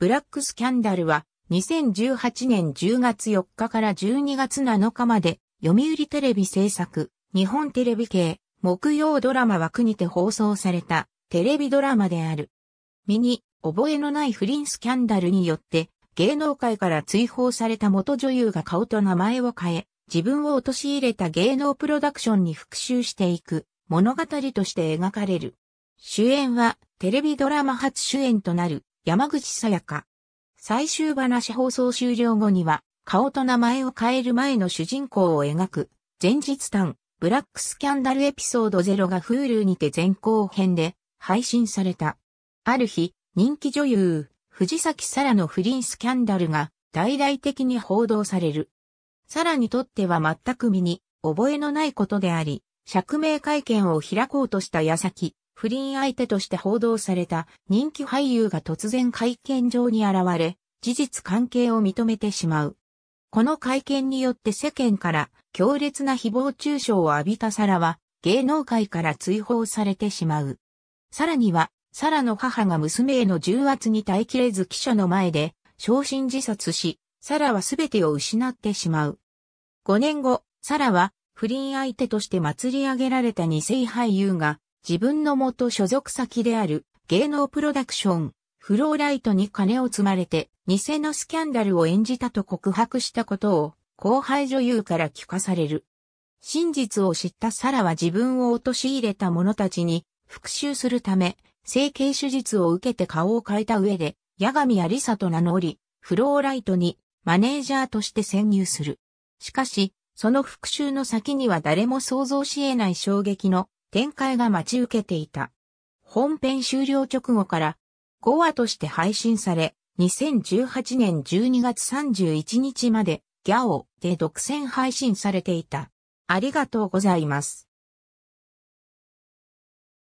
ブラックスキャンダルは2018年10月4日から12月7日まで読売テレビ制作日本テレビ系木曜ドラマ枠にて放送されたテレビドラマである。身に覚えのない不倫スキャンダルによって芸能界から追放された元女優が顔と名前を変え自分を陥れた芸能プロダクションに復讐していく物語として描かれる。主演はテレビドラマ初主演となる山口さやか。最終話放送終了後には、顔と名前を変える前の主人公を描く、前日譚、ブラックスキャンダルエピソード0がフールーにて前後編で配信された。ある日、人気女優、藤崎沙羅の不倫スキャンダルが大々的に報道される。沙羅にとっては全く身に覚えのないことであり、釈明会見を開こうとした矢先、不倫相手として報道された人気俳優が突然会見場に現れ、事実関係を認めてしまう。この会見によって世間から強烈な誹謗中傷を浴びたサラは芸能界から追放されてしまう。さらには、サラの母が娘への重圧に耐えきれず記者の前で昇進自殺し、サラは全てを失ってしまう。5年後、サラは不倫相手として祭り上げられた二世俳優が自分の元所属先である芸能プロダクション、フローライトに金を積まれて、偽のスキャンダルを演じたと告白したことを、後輩女優から聞かされる。真実を知ったサラは自分を陥れた者たちに、復讐するため、整形手術を受けて顔を変えた上で、八神有里と名乗り、フローライトにマネージャーとして潜入する。しかし、その復讐の先には誰も想像し得ない衝撃の展開が待ち受けていた。本編終了直後から5話として配信され、2018年12月31日までギャオで独占配信されていた。ありがとうございます。